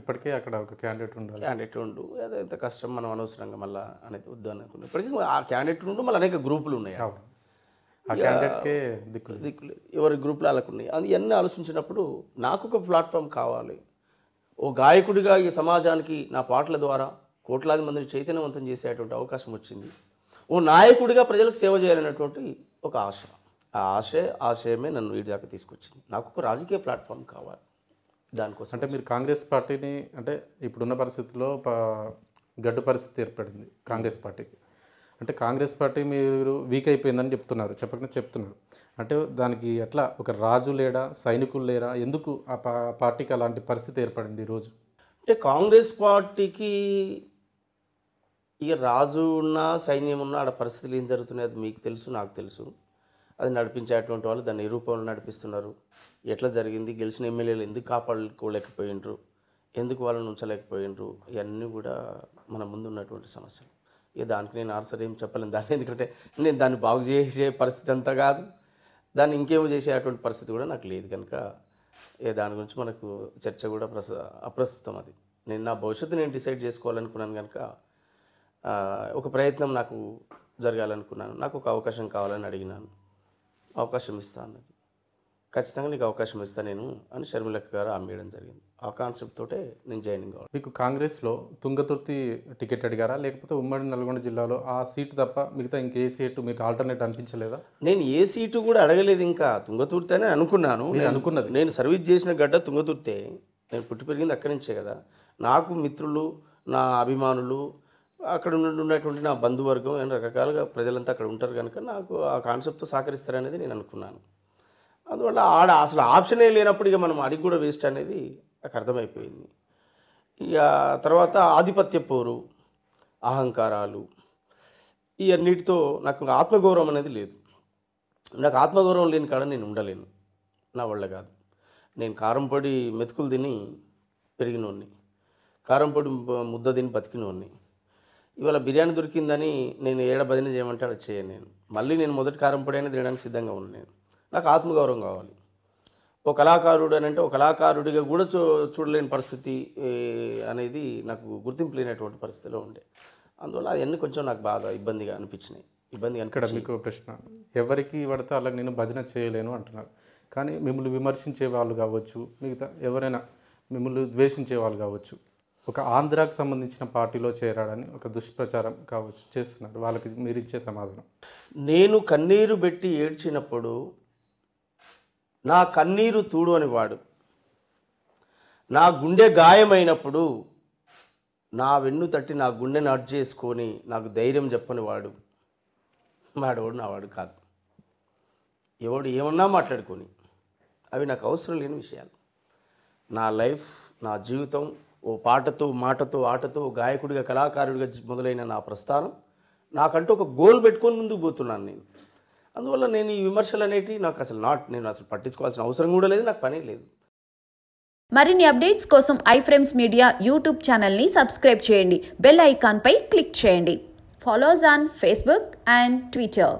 ఇప్పటికే అక్కడ ఒక క్యాండిడేట్ ఉండాలి క్యాండిడేట్ ఉండు అదే ఎంత కష్టం మనం అనవసరంగా మళ్ళీ అనేది వద్దు అనుకున్నాం ఇప్పటికీ ఆ క్యాండిడేట్ ఉండు మళ్ళీ అనేక గ్రూపులు ఉన్నాయి ఆ క్యాండిడేట్కే దిక్కులు దిక్కులు ఎవరి గ్రూపులు వాళ్ళకు ఉన్నాయి అది ఇవన్నీ ఆలోచించినప్పుడు నాకు ఒక ప్లాట్ఫామ్ కావాలి ఓ గాయకుడిగా ఈ సమాజానికి నా పాటల ద్వారా కోట్లాది మందిని చైతన్యవంతం చేసేటువంటి అవకాశం వచ్చింది ఓ నాయకుడిగా ప్రజలకు సేవ చేయాలనేటువంటి ఒక ఆశ ఆ ఆశయ ఆశయమే నన్ను వీటి తీసుకొచ్చింది నాకు ఒక రాజకీయ ప్లాట్ఫామ్ కావాలి దానికోసం అంటే మీరు కాంగ్రెస్ పార్టీని అంటే ఇప్పుడున్న పరిస్థితుల్లో గడ్డు పరిస్థితి ఏర్పడింది కాంగ్రెస్ పార్టీకి అంటే కాంగ్రెస్ పార్టీ మీరు వీక్ అయిపోయిందని చెప్తున్నారు చెప్పకుండా చెప్తున్నారు అంటే దానికి ఎట్లా ఒక రాజు లేడా సైనికులు లేరా ఎందుకు ఆ పార్టీకి అలాంటి పరిస్థితి ఏర్పడింది ఈరోజు అంటే కాంగ్రెస్ పార్టీకి ఇక రాజు ఉన్నా సైన్యం ఉన్నా ఆడ పరిస్థితులు ఏం జరుగుతున్నాయి అది మీకు తెలుసు నాకు తెలుసు అది నడిపించేటువంటి వాళ్ళు దాన్ని రూపంలో నడిపిస్తున్నారు ఎట్లా జరిగింది గెలిచిన ఎమ్మెల్యేలు ఎందుకు కాపాడుకోలేకపోయినరు ఎందుకు వాళ్ళని ఉంచలేకపోయినరు ఇవన్నీ కూడా మన ముందు ఉన్నటువంటి సమస్యలు ఇక దానికి నేను ఆన్సర్ ఏం చెప్పలేను దాన్ని ఎందుకంటే నేను దాన్ని బాగు చేసే పరిస్థితి అంతా కాదు దాన్ని ఇంకేమో చేసేటువంటి పరిస్థితి కూడా నాకు లేదు కనుక ఏ దాని గురించి మనకు చర్చ కూడా ప్రస అప్రస్తుతం అది నేను నా భవిష్యత్తు నేను డిసైడ్ చేసుకోవాలనుకున్నాను కనుక ఒక ప్రయత్నం నాకు జరగాలనుకున్నాను నాకు ఒక అవకాశం కావాలని అడిగినాను అవకాశం ఇస్తా అన్నది ఖచ్చితంగా నీకు అవకాశం ఇస్తా నేను అని షర్మిలక్క గారు హామీ జరిగింది ఆ కాన్సెప్ట్ తోటే నేను జాయినింగ్ కావాలి మీకు కాంగ్రెస్లో తుంగతుర్తి టికెట్ అడిగారా లేకపోతే ఉమ్మడి నల్గొండ జిల్లాలో ఆ సీటు తప్ప మిగతా ఇంకే సీటు మీకు ఆల్టర్నేట్ అనిపించలేదా నేను ఏ సీటు కూడా అడగలేదు ఇంకా తుంగతుర్తి అని అనుకున్నాను నేను అనుకున్నది నేను సర్వీస్ చేసిన గడ్డ తుంగతుర్తే నేను పుట్టి పెరిగింది అక్కడి నుంచే కదా నాకు మిత్రులు నా అభిమానులు అక్కడ ఉన్నటువంటి నా బంధువర్గం అని రకరకాలుగా ప్రజలంతా అక్కడ ఉంటారు కనుక నాకు ఆ కాన్సెప్ట్తో సహకరిస్తారనేది నేను అనుకున్నాను అందువల్ల ఆడ అసలు ఆప్షనే లేనప్పుడు ఇక మనం అడిగి కూడా వేస్ట్ అనేది నాకు అర్థమైపోయింది ఇక తర్వాత ఆధిపత్య పోరు అహంకారాలు ఇవన్నిటితో నాకు ఆత్మగౌరవం అనేది లేదు నాకు ఆత్మగౌరవం లేని కాడ నేను ఉండలేను నా వల్ల కాదు నేను కారం పొడి మెతుకులు తిని పెరిగినోడిని కారం పొడి ముద్ద తిని బతికినోడిని ఇవాళ బిర్యానీ దొరికిందని నేను ఏడ భజన చేయమంటాడు చేయను నేను మళ్ళీ నేను మొదటి కారం పొడి తినడానికి సిద్ధంగా ఉన్నాను నేను నాకు ఆత్మగౌరవం కావాలి ఒక కళాకారుడు అని అంటే ఒక కళాకారుడిగా కూడా చూ చూడలేని పరిస్థితి అనేది నాకు గుర్తింపు లేనటువంటి పరిస్థితిలో ఉండే అందువల్ల అవన్నీ కొంచెం నాకు బాధ ఇబ్బందిగా అనిపించినాయి ఇబ్బంది ఇక్కడ మీకు ప్రశ్న ఎవరికి పడితే అలా నేను భజన చేయలేను అంటున్నారు కానీ మిమ్మల్ని విమర్శించే వాళ్ళు కావచ్చు మిగతా ఎవరైనా మిమ్మల్ని ద్వేషించే వాళ్ళు కావచ్చు ఒక ఆంధ్రాకు సంబంధించిన పార్టీలో చేరాడని ఒక దుష్ప్రచారం కావచ్చు చేస్తున్నారు వాళ్ళకి మీరు ఇచ్చే సమాధానం నేను కన్నీరు పెట్టి ఏడ్చినప్పుడు నా కన్నీరు తూడు అనేవాడు నా గుండె గాయమైనప్పుడు నా వెన్ను తట్టి నా గుండె నట్ చేసుకొని నాకు ధైర్యం చెప్పని వాడు నా నావాడు కాదు ఎవడు ఏమన్నా మాట్లాడుకొని అవి నాకు అవసరం లేని విషయాలు నా లైఫ్ నా జీవితం ఓ పాటతో మాటతో ఆటతో గాయకుడిగా కళాకారుడిగా మొదలైన నా ప్రస్థానం నాకంటూ ఒక గోల్ పెట్టుకొని ముందుకు పోతున్నాను నేను అందువల్ల నేను ఈ విమర్శలు అనేటివి నాకు అసలు నాట్ నేను అసలు పట్టించుకోవాల్సిన అవసరం కూడా లేదు నాకు పని లేదు మరిన్ని అప్డేట్స్ కోసం ఫ్రేమ్స్ మీడియా యూట్యూబ్ ఛానల్ని సబ్స్క్రైబ్ చేయండి బెల్ ఐకాన్పై క్లిక్ చేయండి follows on Facebook and Twitter